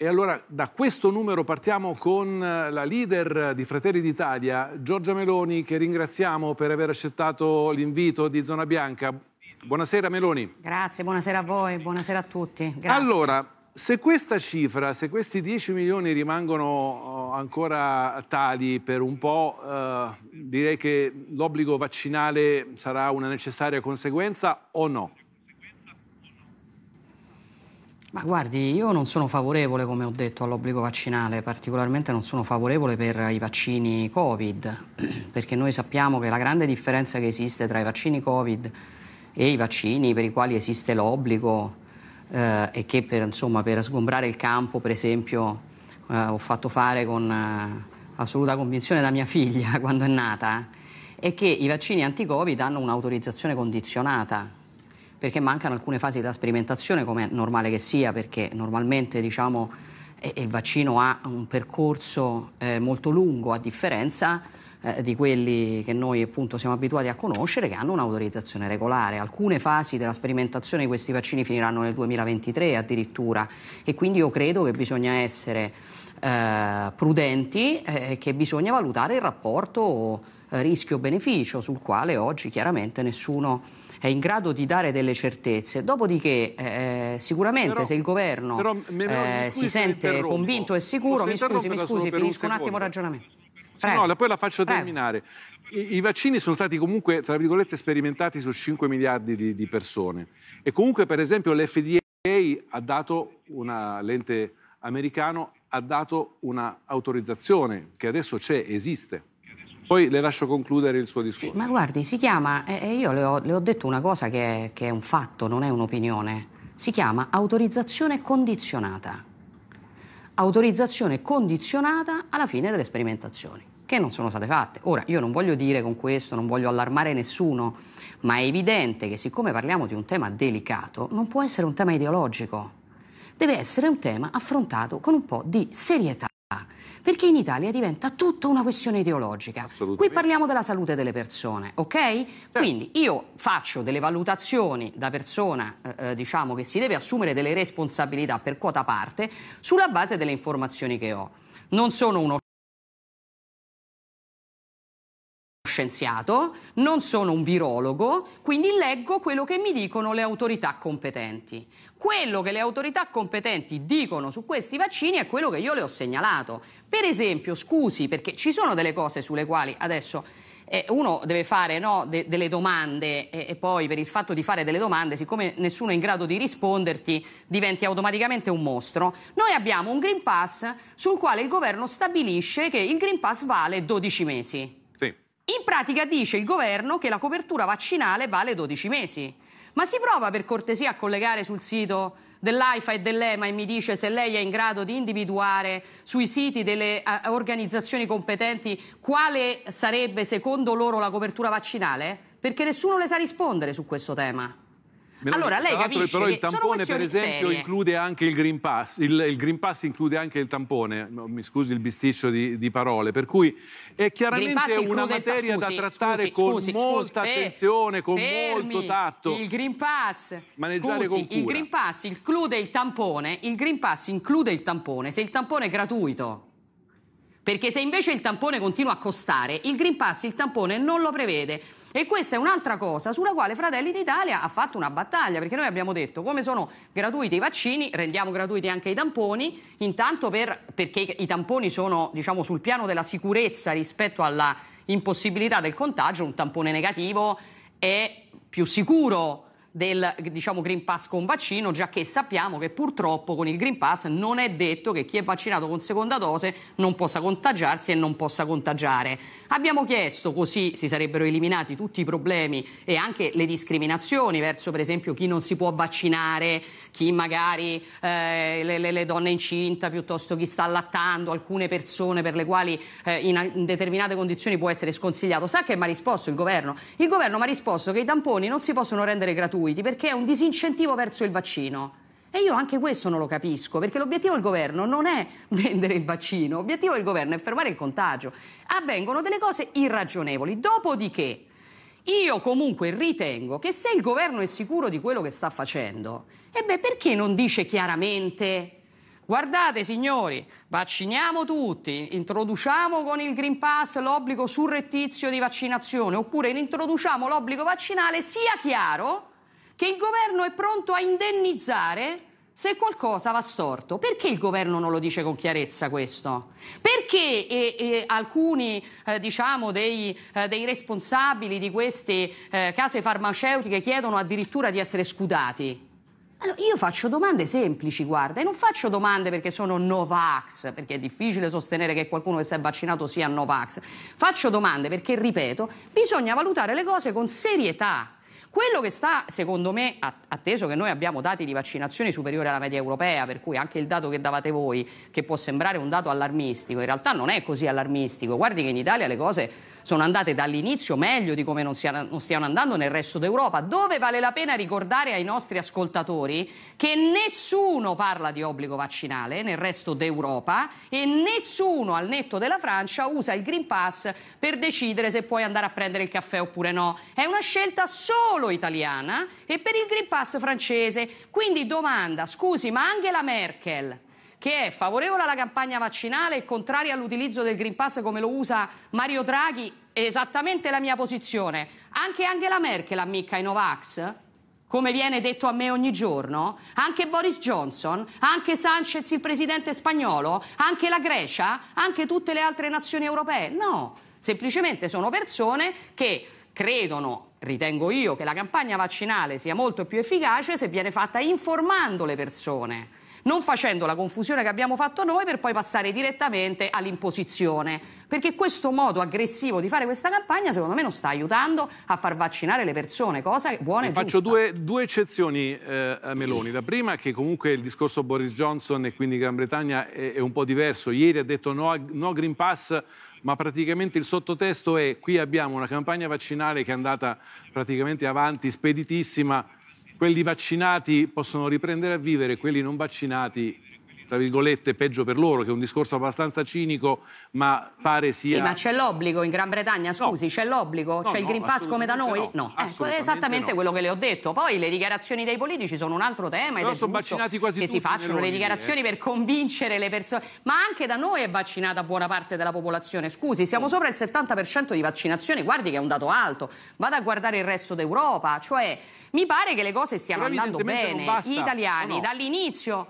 E allora da questo numero partiamo con eh, la leader di Fratelli d'Italia, Giorgia Meloni, che ringraziamo per aver accettato l'invito di Zona Bianca. Buonasera Meloni. Grazie, buonasera a voi, buonasera a tutti. Grazie. Allora, se questa cifra, se questi 10 milioni rimangono oh, ancora tali per un po', eh, direi che l'obbligo vaccinale sarà una necessaria conseguenza o no? Ma guardi, io non sono favorevole, come ho detto, all'obbligo vaccinale, particolarmente non sono favorevole per i vaccini Covid, perché noi sappiamo che la grande differenza che esiste tra i vaccini Covid e i vaccini per i quali esiste l'obbligo eh, e che per, insomma, per, sgombrare il campo, per esempio, eh, ho fatto fare con eh, assoluta convinzione da mia figlia quando è nata, è che i vaccini anti-Covid hanno un'autorizzazione condizionata perché mancano alcune fasi della sperimentazione, come è normale che sia, perché normalmente diciamo, il vaccino ha un percorso eh, molto lungo, a differenza eh, di quelli che noi appunto siamo abituati a conoscere, che hanno un'autorizzazione regolare. Alcune fasi della sperimentazione di questi vaccini finiranno nel 2023 addirittura e quindi io credo che bisogna essere eh, prudenti eh, e che bisogna valutare il rapporto eh, rischio-beneficio sul quale oggi chiaramente nessuno è in grado di dare delle certezze. Dopodiché, eh, eh sicuramente, però, se il governo però, me, però, eh, si sente convinto e sicuro, mi scusi, mi scusi, finisco un, un attimo il ragionamento. Prego. no, poi la faccio Prego. terminare. I, I, vaccini sono stati comunque, tra virgolette, sperimentati su 5 miliardi di, di persone. E comunque, per esempio, l'FDA ha dato una l'ente americano ha dato un'autorizzazione che adesso c'è, esiste. Poi le lascio concludere il suo discorso. Ma guardi, si chiama, eh, io le ho, le ho, detto una cosa che è, che è un fatto, non è un'opinione, si chiama autorizzazione condizionata. Autorizzazione condizionata alla fine delle sperimentazioni, che non sono state fatte. Ora, io non voglio dire con questo, non voglio allarmare nessuno, ma è evidente che siccome parliamo di un tema delicato, non può essere un tema ideologico, deve essere un tema affrontato con un po' di serietà. Perché in Italia diventa tutta una questione ideologica. Qui parliamo della salute delle persone, ok? Certo. Quindi io faccio delle valutazioni da persona, eh, eh, diciamo che si deve assumere delle responsabilità per quota parte sulla base delle informazioni che ho. Non sono uno scienziato, non sono un virologo, quindi leggo quello che mi dicono le autorità competenti. Quello che le autorità competenti dicono su questi vaccini è quello che io le ho segnalato. Per esempio, scusi, perché ci sono delle cose sulle quali adesso eh, uno deve fare no, de- delle domande e-, e-, poi per il fatto di fare delle domande, siccome nessuno è in grado di risponderti, diventi automaticamente un mostro. Noi abbiamo un Green Pass sul quale il governo stabilisce che il Green Pass vale 12 mesi. In pratica dice il governo che la copertura vaccinale vale 12 mesi. Ma si prova per cortesia a collegare sul sito dell'AIFA e dell'EMA e mi dice se lei è in grado di individuare sui siti delle uh, organizzazioni competenti quale sarebbe secondo loro la copertura vaccinale? Perché nessuno le sa rispondere su questo tema allora lei capisce però il tampone per esempio include anche il Green Pass, il, il, Green Pass include anche il tampone, mi scusi il bisticcio di, di parole, per cui è chiaramente una materia scusi, da trattare scusi, con scusi, molta eh, attenzione, con fermi, molto tatto. Il Green Pass, maneggiare scusi, con cura. il Green Pass include il tampone, il Green Pass include il tampone, se il tampone è gratuito perché se invece il tampone continua a costare, il Green Pass il tampone non lo prevede. E questa è un'altra cosa sulla quale Fratelli d'Italia ha fatto una battaglia, perché noi abbiamo detto come sono gratuiti i vaccini, rendiamo gratuiti anche i tamponi, intanto per, perché i tamponi sono diciamo, sul piano della sicurezza rispetto alla impossibilità del contagio, un tampone negativo è più sicuro del diciamo, Green Pass con vaccino, già che sappiamo che purtroppo con il Green Pass non è detto che chi è vaccinato con seconda dose non possa contagiarsi e non possa contagiare. Abbiamo chiesto, così si sarebbero eliminati tutti i problemi e anche le discriminazioni verso per esempio chi non si può vaccinare, chi magari eh, le, le, le, donne incinta piuttosto chi sta allattando, alcune persone per le quali eh, in, in determinate condizioni può essere sconsigliato. Sa che mi ha risposto il governo? Il governo mi ha risposto che i tamponi non si possono rendere gratuiti gratuiti perché è un disincentivo verso il vaccino. E io anche questo non lo capisco, perché l'obiettivo del governo non è vendere il vaccino, l'obiettivo del governo è fermare il contagio. Avvengono delle cose irragionevoli. Dopodiché, io comunque ritengo che se il governo è sicuro di quello che sta facendo, e beh, perché non dice chiaramente Guardate signori, vacciniamo tutti, introduciamo con il Green Pass l'obbligo surrettizio di vaccinazione oppure introduciamo l'obbligo vaccinale, sia chiaro che il governo è pronto a indennizzare se qualcosa va storto. Perché il governo non lo dice con chiarezza questo? Perché e, eh, e eh, alcuni eh, diciamo dei, eh, dei, responsabili di queste eh, case farmaceutiche chiedono addirittura di essere scudati? Allora, io faccio domande semplici, guarda, e non faccio domande perché sono Novax, perché è difficile sostenere che qualcuno che si è vaccinato sia Novax. Faccio domande perché, ripeto, bisogna valutare le cose con serietà. Quello che sta, secondo me, atteso che noi abbiamo dati di vaccinazione superiori alla media europea, per cui anche il dato che davate voi, che può sembrare un dato allarmistico, in realtà non è così allarmistico. Guardi che in Italia le cose sono andate dall'inizio meglio di come non, sia, non stiano andando nel resto d'Europa, dove vale la pena ricordare ai nostri ascoltatori che nessuno parla di obbligo vaccinale nel resto d'Europa e nessuno al netto della Francia usa il Green Pass per decidere se puoi andare a prendere il caffè oppure no. È una scelta solo italiana e per il Green Pass francese. Quindi domanda, scusi, ma Angela Merkel che è favorevole alla campagna vaccinale e contraria all'utilizzo del Green Pass come lo usa Mario Draghi, è esattamente la mia posizione. Anche Angela Merkel ammicca i Novax? come viene detto a me ogni giorno? Anche Boris Johnson? Anche Sanchez, il presidente spagnolo? Anche la Grecia? Anche tutte le altre nazioni europee? No, semplicemente sono persone che credono, ritengo io, che la campagna vaccinale sia molto più efficace se viene fatta informando le persone non facendo la confusione che abbiamo fatto noi per poi passare direttamente all'imposizione, perché questo modo aggressivo di fare questa campagna secondo me non sta aiutando a far vaccinare le persone, cosa buona e giusta. Faccio due, due, eccezioni eh, a Meloni, la prima è che comunque il discorso Boris Johnson e quindi Gran Bretagna è, è un po' diverso, ieri ha detto no, no Green Pass ma praticamente il sottotesto è qui abbiamo una campagna vaccinale che è andata praticamente avanti speditissima quelli vaccinati possono riprendere a vivere, quelli non vaccinati tra virgolette, peggio per loro, che è un discorso abbastanza cinico, ma pare sia... Sì, ma c'è l'obbligo in Gran Bretagna, scusi, no. c'è l'obbligo? No, c'è il Green Pass come da noi? No, no. Eh, è esattamente quello che le ho detto. Poi le dichiarazioni dei politici sono un altro tema ed sono vaccinati quasi che tutti si facciano le dichiarazioni eh. per convincere le persone. Ma anche da noi è vaccinata buona parte della popolazione. Scusi, siamo oh. sopra il 70% di vaccinazione, guardi che è un dato alto. Vada a guardare il resto d'Europa, cioè mi pare che le cose stiano andando bene. Gli italiani no. dall'inizio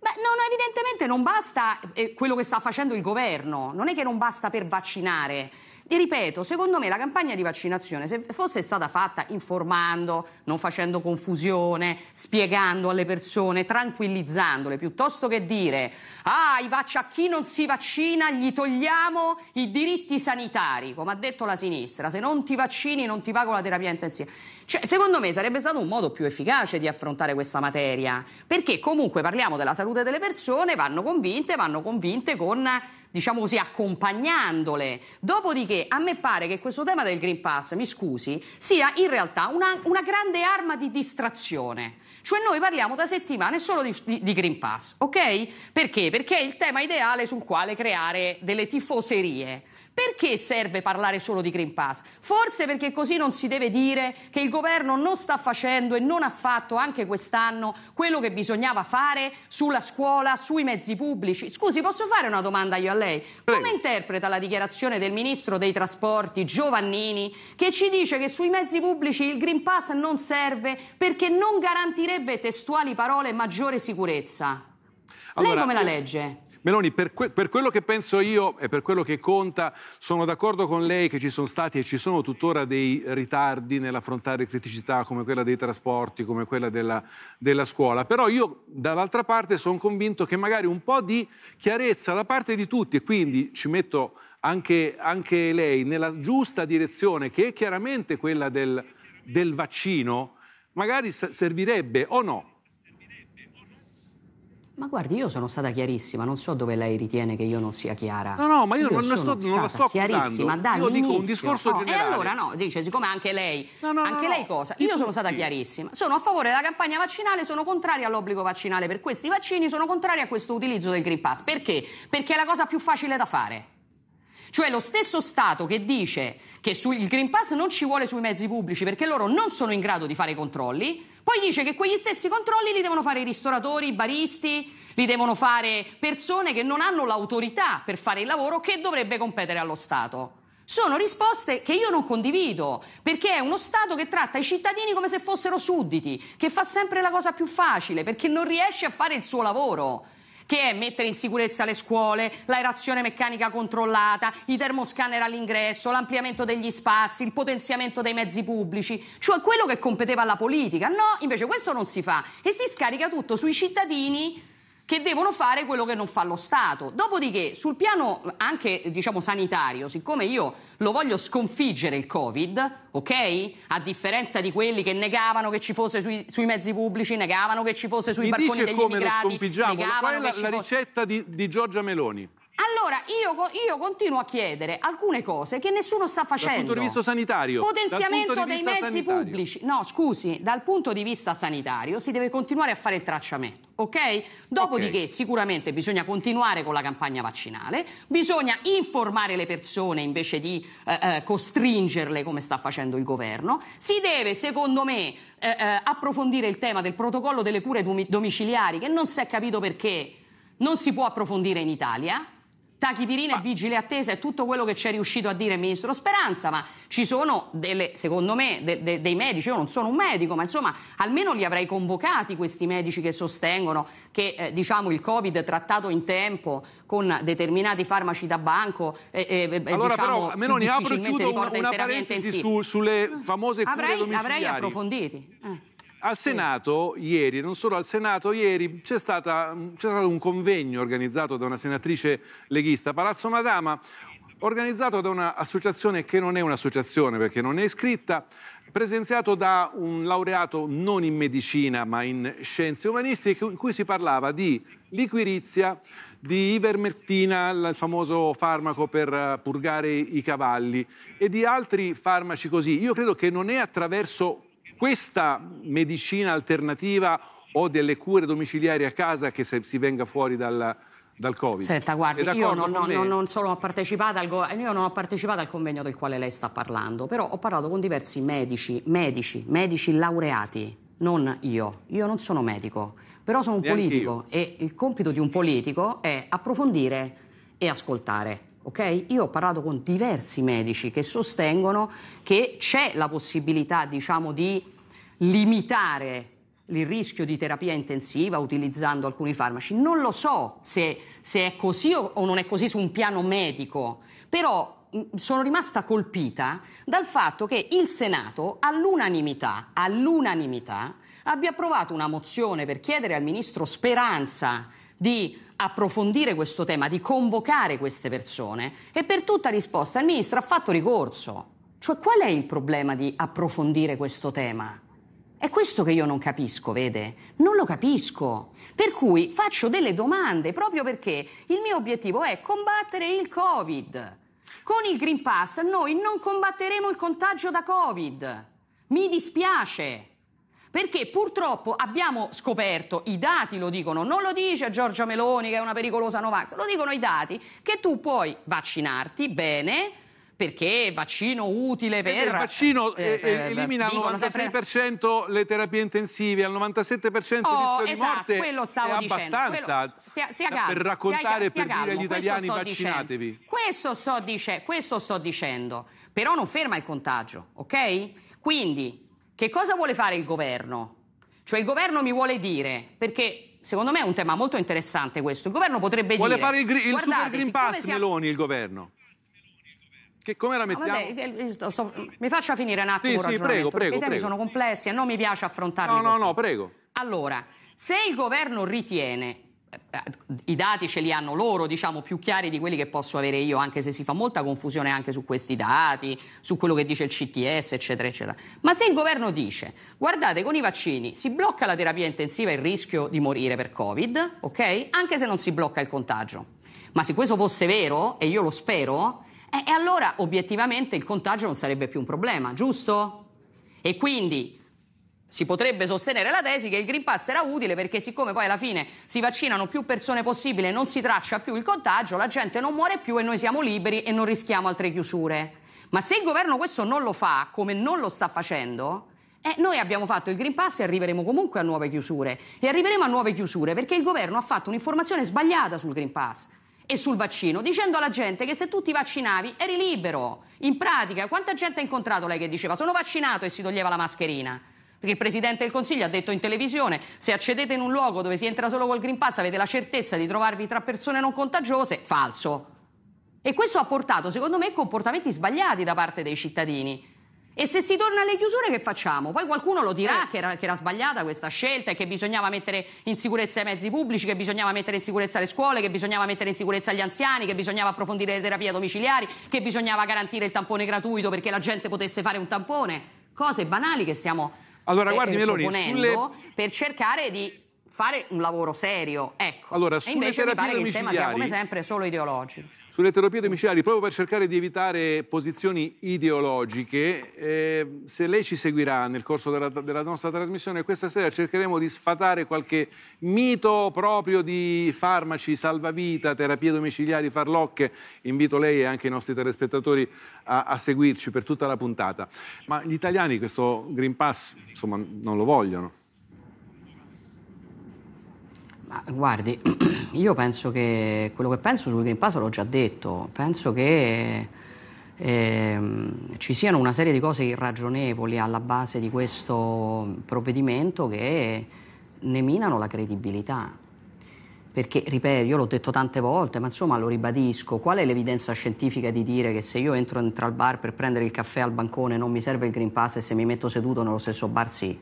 Beh, non, evidentemente non basta eh, quello che sta facendo il governo, non è che non basta per vaccinare. E ripeto, secondo me la campagna di vaccinazione, se fosse stata fatta informando, non facendo confusione, spiegando alle persone, tranquillizzandole, piuttosto che dire ah, a chi non si vaccina gli togliamo i diritti sanitari, come ha detto la sinistra, se non ti vaccini non ti pago la terapia intensiva. Cioè, secondo me sarebbe stato un modo più efficace di affrontare questa materia, perché comunque parliamo della salute delle persone, vanno convinte, vanno convinte con diciamo così, accompagnandole. Dopodiché a me pare che questo tema del Green Pass, mi scusi, sia in realtà una, una grande arma di distrazione. Cioè noi parliamo da settimane solo di, di, di, Green Pass, ok? Perché? Perché è il tema ideale sul quale creare delle tifoserie. Perché serve parlare solo di Green Pass? Forse perché così non si deve dire che il governo non sta facendo e non ha fatto anche quest'anno quello che bisognava fare sulla scuola, sui mezzi pubblici. Scusi, posso fare una domanda io a lei? Come interpreta la dichiarazione del ministro dei trasporti Giovannini che ci dice che sui mezzi pubblici il Green Pass non serve perché non garantirebbe testuali parole maggiore sicurezza? Allora, lei come la legge? Meloni, per, que- per quello che penso io e per quello che conta, sono d'accordo con lei che ci sono stati e ci sono tuttora dei ritardi nell'affrontare criticità come quella dei trasporti, come quella della, della scuola. Però io dall'altra parte sono convinto che magari un po' di chiarezza da parte di tutti, e quindi ci metto anche, anche lei, nella giusta direzione, che è chiaramente quella del, del vaccino, magari servirebbe o no ma guardi, io sono stata chiarissima, non so dove lei ritiene che io non sia chiara. No, no, ma io, io non, sto, non la sto chiarissima Io dico un discorso no, generale. E allora no, dice, siccome anche lei, no, no, anche lei cosa? Io sono stata chiarissima. Sono a favore della campagna vaccinale, sono contraria all'obbligo vaccinale per questi vaccini, sono contraria a questo utilizzo del Green Pass. Perché? Perché è la cosa più facile da fare. Cioè lo stesso Stato che dice che su, il Green Pass non ci vuole sui mezzi pubblici perché loro non sono in grado di fare i controlli, poi dice che quegli stessi controlli li devono fare i ristoratori, i baristi, li devono fare persone che non hanno l'autorità per fare il lavoro che dovrebbe competere allo Stato. Sono risposte che io non condivido, perché è uno Stato che tratta i cittadini come se fossero sudditi, che fa sempre la cosa più facile, perché non riesce a fare il suo lavoro che è mettere in sicurezza le scuole, l'aerazione meccanica controllata, i termoscanner all'ingresso, l'ampliamento degli spazi, il potenziamento dei mezzi pubblici, cioè quello che competeva alla politica. No, invece questo non si fa e si scarica tutto sui cittadini che devono fare quello che non fa lo Stato. Dopodiché, sul piano eh, anche eh, diciamo, sanitario, siccome io lo voglio sconfiggere il Covid, ok? A differenza di quelli che negavano che ci fosse sui, sui mezzi pubblici, negavano che ci fosse sui Mi barconi degli immigrati, negavano la, sconfiggiamo? ci è la ricetta di, di Giorgia Meloni? Allora io, io, continuo a chiedere alcune cose che nessuno sta facendo. Dal punto di vista sanitario. Potenziamento dei mezzi sanitario. pubblici. No, scusi, dal punto di vista sanitario si deve continuare a fare il tracciamento, ok? Dopodiché okay. sicuramente bisogna continuare con la campagna vaccinale, bisogna informare le persone invece di eh, eh costringerle come sta facendo il governo. Si deve, secondo me, eh, eh approfondire il tema del protocollo delle cure domiciliari che non si è capito perché non si può approfondire in Italia tachipirina e vigile attesa è tutto quello che ci è riuscito a dire il ministro Speranza, ma ci sono delle, secondo me de, de, dei medici, io non sono un medico, ma insomma almeno li avrei convocati questi medici che sostengono che eh, diciamo, il Covid trattato in tempo con determinati farmaci da banco eh, eh, eh Allora diciamo, però Meloni apro e chiudo una, una parentesi su, sulle famose avrei, cure domiciliari. Avrei approfonditi. Eh. Al Senato ieri, non solo al Senato ieri, mm, c'è, stato un convegno organizzato da una senatrice leghista, Palazzo Madama, organizzato da un'associazione che non è un'associazione perché non è iscritta, presenziato da un laureato non in medicina ma in scienze umanistiche in cui si parlava di liquirizia, di ivermectina, il famoso farmaco per eh, purgare i cavalli e di altri farmaci così. Io credo che non è attraverso questa medicina alternativa o delle cure domiciliari a casa che se si venga fuori dal, dal Covid. Senta, guardi, io non, non, non, solo ho partecipato al io non ho partecipato al convegno del quale lei sta parlando, però ho parlato con diversi medici, medici, medici laureati, non io. Io non sono medico, però sono un Neanche politico io. e il compito di un politico è approfondire e ascoltare ok? Io ho parlato con diversi medici che sostengono che c'è la possibilità, diciamo, di limitare il rischio di terapia intensiva utilizzando alcuni farmaci. Non lo so se, se è così o, o non è così su un piano medico, però sono rimasta colpita dal fatto che il Senato all'unanimità, all'unanimità abbia approvato una mozione per chiedere al ministro Speranza di approfondire questo tema, di convocare queste persone e per tutta risposta il ministro ha fatto ricorso. Cioè qual è il problema di approfondire questo tema? È questo che io non capisco, vede? Non lo capisco. Per cui faccio delle domande proprio perché il mio obiettivo è combattere il Covid. Con il Green Pass noi non combatteremo il contagio da Covid. Mi dispiace perché purtroppo abbiamo scoperto, i dati lo dicono, non lo dice Giorgia Meloni che è una pericolosa Novax, lo dicono i dati, che tu puoi vaccinarti bene, perché è vaccino utile eh, per... Il vaccino eh, eh, eh, eh elimina al 96% le terapie intensive, al 97% oh, il rischio esatto, di morte. Quello stavo è abbastanza quello... sia, calmo, per raccontare e per calmo. dire agli italiani questo vaccinatevi. Dicendo, questo, sto dice... questo sto dicendo, però non ferma il contagio, ok? Quindi che cosa vuole fare il governo? Cioè il governo mi vuole dire, perché secondo me è un tema molto interessante questo, il governo potrebbe vuole dire... Vuole fare il, il Super Green Pass siamo... Meloni il governo? Che, come la mettiamo? Ah, eh, vabbè, eh, sto, mi faccia finire un attimo sì, sì, prego, prego, i temi prego. sono complessi e non mi piace affrontarli. No, no, no, prego. Allora, se il governo ritiene i dati ce li hanno loro, diciamo più chiari di quelli che posso avere io, anche se si fa molta confusione anche su questi dati, su quello che dice il CTS, eccetera, eccetera. Ma se il governo dice, guardate, con i vaccini si blocca la terapia intensiva e il rischio di morire per Covid, ok? Anche se non si blocca il contagio. Ma se questo fosse vero, e io lo spero, eh, e allora obiettivamente il contagio non sarebbe più un problema, giusto? E quindi si potrebbe sostenere la tesi che il Green Pass era utile perché siccome poi alla fine si vaccinano più persone possibile, non si traccia più il contagio, la gente non muore più e noi siamo liberi e non rischiamo altre chiusure. Ma se il governo questo non lo fa, come non lo sta facendo, eh, noi abbiamo fatto il Green Pass e arriveremo comunque a nuove chiusure. E arriveremo a nuove chiusure perché il governo ha fatto un'informazione sbagliata sul Green Pass e sul vaccino, dicendo alla gente che se tu ti vaccinavi eri libero. In pratica, quanta gente ha incontrato lei che diceva sono vaccinato e si toglieva la mascherina? Perché il Presidente del Consiglio ha detto in televisione se accedete in un luogo dove si entra solo col Green Pass avete la certezza di trovarvi tra persone non contagiose, falso. E questo ha portato, secondo me, comportamenti sbagliati da parte dei cittadini. E se si torna alle chiusure che facciamo? Poi qualcuno lo dirà eh. che, era, che, era, sbagliata questa scelta e che bisognava mettere in sicurezza i mezzi pubblici, che bisognava mettere in sicurezza le scuole, che bisognava mettere in sicurezza gli anziani, che bisognava approfondire le terapie domiciliari, che bisognava garantire il tampone gratuito perché la gente potesse fare un tampone. Cose banali che siamo... Allora, guardi Meloni, sulle... per cercare di fare un lavoro serio. Ecco. Allora, sulle terapie domiciliari, il tema sia come sempre solo ideologico. Sulle terapie domiciliari, proprio per cercare di evitare posizioni ideologiche, eh, se lei ci seguirà nel corso della, della, nostra trasmissione, questa sera cercheremo di sfatare qualche mito proprio di farmaci, salvavita, terapie domiciliari, farlocche. Invito lei e anche i nostri telespettatori a, a seguirci per tutta la puntata. Ma gli italiani questo Green Pass, insomma, non lo vogliono. Ma guardi, io penso che quello che penso sul Green Pass l'ho già detto, penso che eh, ci siano una serie di cose irragionevoli alla base di questo provvedimento che ne minano la credibilità. Perché, ripeto, io l'ho detto tante volte, ma insomma lo ribadisco, qual è l'evidenza scientifica di dire che se io entro, entro al bar per prendere il caffè al bancone non mi serve il Green Pass e se mi metto seduto nello stesso bar sì?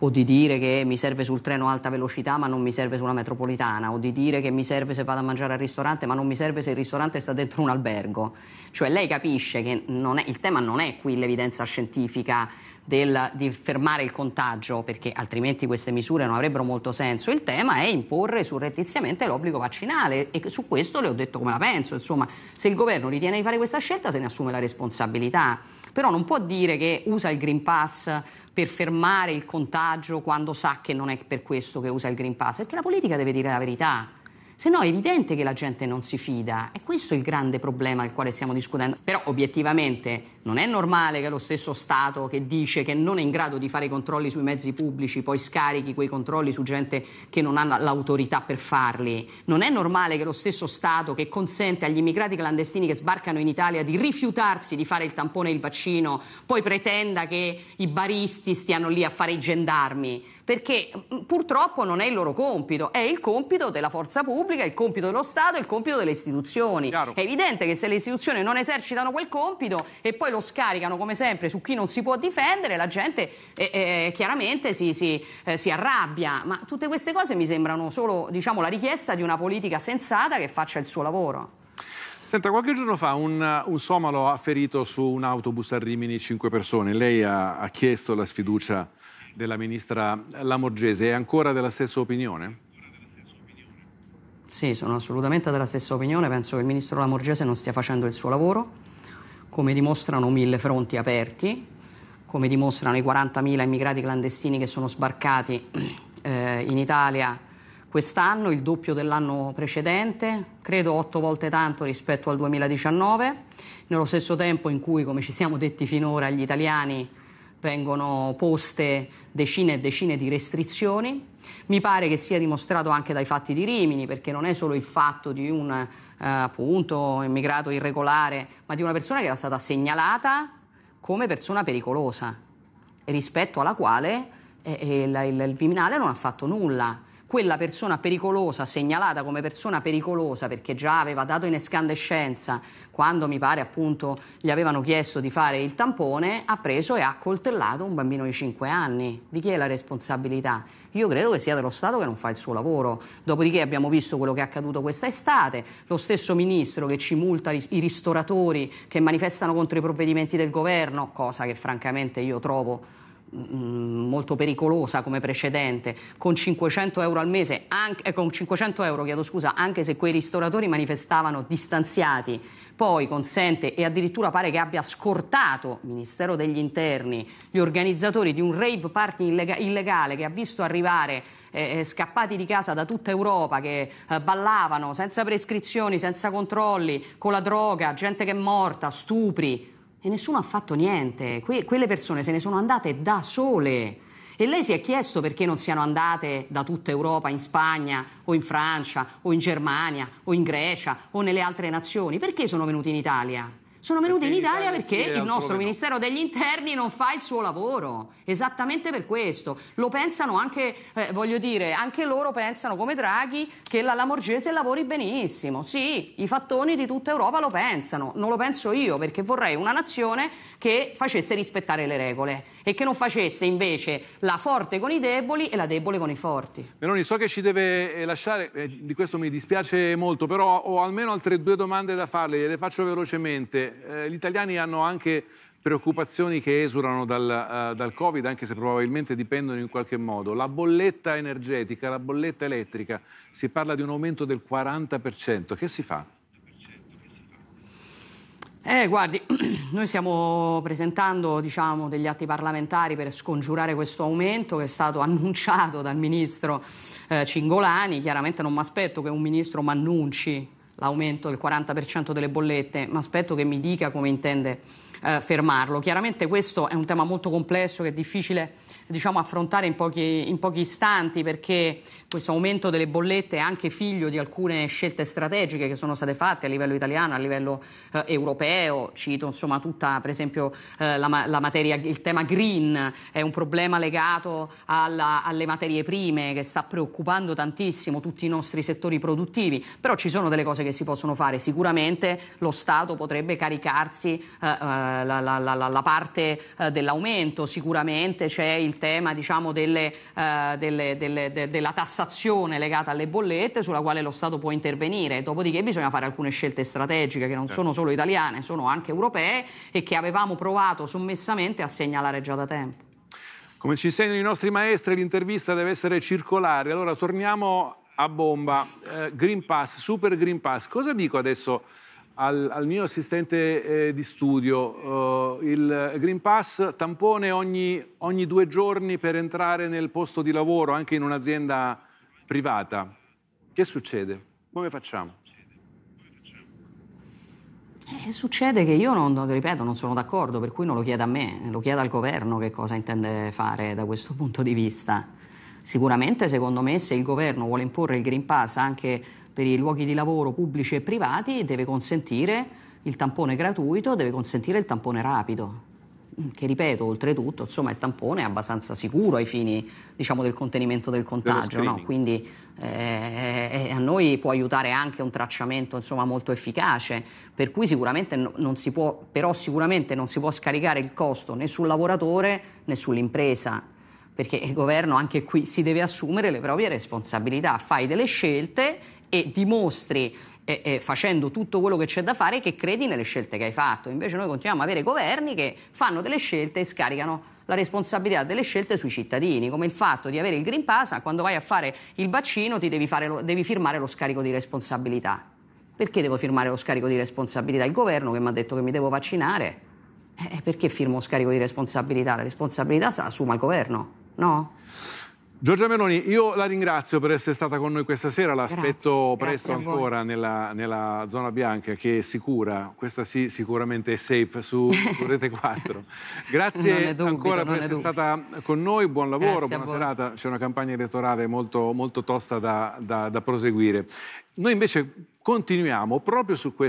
o di dire che mi serve sul treno alta velocità ma non mi serve sulla metropolitana, o di dire che mi serve se vado a mangiare al ristorante ma non mi serve se il ristorante sta dentro un albergo. Cioè lei capisce che è, il tema non è qui l'evidenza scientifica del, di fermare il contagio, perché altrimenti queste misure non avrebbero molto senso. Il tema è imporre surrettiziamente l'obbligo vaccinale e su questo le ho detto come la penso. Insomma, se il governo ritiene di fare questa scelta se ne assume la responsabilità però non può dire che usa il Green Pass per fermare il contagio quando sa che non è per questo che usa il Green Pass, perché la politica deve dire la verità se no è evidente che la gente non si fida. E questo è il grande problema del quale stiamo discutendo. Però obiettivamente non è normale che lo stesso Stato che dice che non è in grado di fare i controlli sui mezzi pubblici poi scarichi quei controlli su gente che non ha l'autorità per farli. Non è normale che lo stesso Stato che consente agli immigrati clandestini che sbarcano in Italia di rifiutarsi di fare il tampone e il vaccino poi pretenda che i baristi stiano lì a fare i gendarmi perché mm, purtroppo non è il loro compito, è il compito della forza pubblica, il compito dello Stato, il compito delle istituzioni. Chiaro. È evidente che se le istituzioni non esercitano quel compito e poi lo scaricano come sempre su chi non si può difendere, la gente eh, eh, chiaramente si, si, eh, si, arrabbia, ma tutte queste cose mi sembrano solo diciamo, la richiesta di una politica sensata che faccia il suo lavoro. Senta, qualche giorno fa un, uh, un somalo ha ferito su un autobus a Rimini cinque persone, lei ha, ha chiesto la sfiducia della ministra Lamorgese. È ancora della stessa opinione? Sì, sono assolutamente della stessa opinione. Penso che il ministro Lamorgese non stia facendo il suo lavoro, come dimostrano mille fronti aperti, come dimostrano i 40.000 immigrati clandestini che sono sbarcati eh, in Italia quest'anno, il doppio dell'anno precedente, credo otto volte tanto rispetto al 2019, nello stesso tempo in cui, come ci siamo detti finora, gli italiani vengono poste decine e decine di restrizioni. Mi pare che sia dimostrato anche dai fatti di Rimini, perché non è solo il fatto di un eh, appunto immigrato irregolare, ma di una persona che era stata segnalata come persona pericolosa e rispetto alla quale eh, il, eh, il, il Viminale non ha fatto nulla quella persona pericolosa, segnalata come persona pericolosa perché già aveva dato in escandescenza quando mi pare appunto gli avevano chiesto di fare il tampone, ha preso e ha coltellato un bambino di 5 anni. Di chi è la responsabilità? Io credo che sia dello Stato che non fa il suo lavoro. Dopodiché abbiamo visto quello che è accaduto questa estate, lo stesso ministro che ci multa i ristoratori che manifestano contro i provvedimenti del governo, cosa che francamente io trovo Mm, molto pericolosa come precedente, con 500 euro al mese, anche, eh, con 500 euro chiedo scusa, anche se quei ristoratori manifestavano distanziati, poi consente e addirittura pare che abbia scortato Ministero degli Interni gli organizzatori di un rave party illega illegale che ha visto arrivare eh, eh, scappati di casa da tutta Europa che eh, ballavano senza prescrizioni, senza controlli, con la droga, gente che è morta, stupri e nessuno ha fatto niente. Que- quelle persone se ne sono andate da sole. E lei si è chiesto perché non siano andate da tutta Europa in Spagna o in Francia o in Germania o in Grecia o nelle altre nazioni? Perché sono venute in Italia? sono venuti perché in Italia perché il nostro Ministero no. degli Interni non fa il suo lavoro, esattamente per questo. Lo pensano anche, eh, voglio dire, anche loro pensano come Draghi che la Lamorgese lavori benissimo. Sì, i fattoni di tutta Europa lo pensano, non lo penso io perché vorrei una nazione che facesse rispettare le regole e che non facesse invece la forte con i deboli e la debole con i forti. Meloni, so che ci deve eh, lasciare, eh, di questo mi dispiace molto, però ho almeno altre due domande da farle, le faccio velocemente eh, gli italiani hanno anche preoccupazioni che esulano dal, uh, dal, Covid, anche se probabilmente dipendono in qualche modo. La bolletta energetica, la bolletta elettrica, si parla di un aumento del 40%. Che si fa? Eh, guardi, noi stiamo presentando diciamo, degli atti parlamentari per scongiurare questo aumento che è stato annunciato dal ministro eh, Cingolani. Chiaramente non mi aspetto che un ministro mi annunci l'aumento del 40% delle bollette, ma aspetto che mi dica come intende eh, fermarlo. Chiaramente questo è un tema molto complesso che è difficile diciamo, affrontare in pochi, in pochi istanti perché questo aumento delle bollette è anche figlio di alcune scelte strategiche che sono state fatte a livello italiano, a livello eh, europeo, cito insomma tutta per esempio eh, la, la materia, il tema green è un problema legato alla, alle materie prime che sta preoccupando tantissimo tutti i nostri settori produttivi, però ci sono delle cose che si possono fare, sicuramente lo Stato potrebbe caricarsi eh, eh la, la, la, parte eh, dell'aumento, sicuramente c'è il tema diciamo, delle, eh, delle, delle, de, della tassazione legata alle bollette sulla quale lo Stato può intervenire, dopodiché bisogna fare alcune scelte strategiche che non certo. sono solo italiane, sono anche europee e che avevamo provato sommessamente a segnalare già da tempo. Come ci insegnano i nostri maestri, l'intervista deve essere circolare. Allora torniamo a bomba. Eh, Green Pass, Super Green Pass. Cosa dico adesso? al, al mio assistente eh, di studio uh, il Green Pass, tampone ogni, ogni, due giorni per entrare nel posto di lavoro, anche in un'azienda privata. Che succede? Come facciamo? Eh, succede che io non, ripeto, non sono d'accordo, per cui non lo chieda a me, lo chieda al governo che cosa intende fare da questo punto di vista. Sicuramente, secondo me, se il governo vuole imporre il Green Pass anche per i luoghi di lavoro pubblici e privati deve consentire il tampone gratuito, deve consentire il tampone rapido che ripeto, oltretutto, insomma, il tampone è abbastanza sicuro ai fini diciamo, del contenimento del contagio, no? quindi eh, eh, a noi può aiutare anche un tracciamento insomma, molto efficace, per cui sicuramente non si può, però sicuramente non si può scaricare il costo né sul lavoratore né sull'impresa, perché il governo anche qui si deve assumere le proprie responsabilità, fai delle scelte e dimostri eh, eh, facendo tutto quello che c'è da fare che credi nelle scelte che hai fatto. Invece noi continuiamo ad avere governi che fanno delle scelte e scaricano la responsabilità delle scelte sui cittadini, come il fatto di avere il Green Pass, quando vai a fare il vaccino ti devi, fare, devi firmare lo scarico di responsabilità. Perché devo firmare lo scarico di responsabilità? Il governo che mi ha detto che mi devo vaccinare? Eh, perché firmo lo scarico di responsabilità? La responsabilità la assuma il governo, no? Giorgia Meloni, io la ringrazio per essere stata con noi questa sera, l'aspetto presto ancora nella, nella, zona bianca che è sicura, questa sì sicuramente è safe su, su Rete 4. Grazie dubito, ancora per essere stata con noi, buon lavoro, Grazie buona serata, c'è una campagna elettorale molto, molto tosta da, da, da proseguire. Noi invece continuiamo proprio su questo.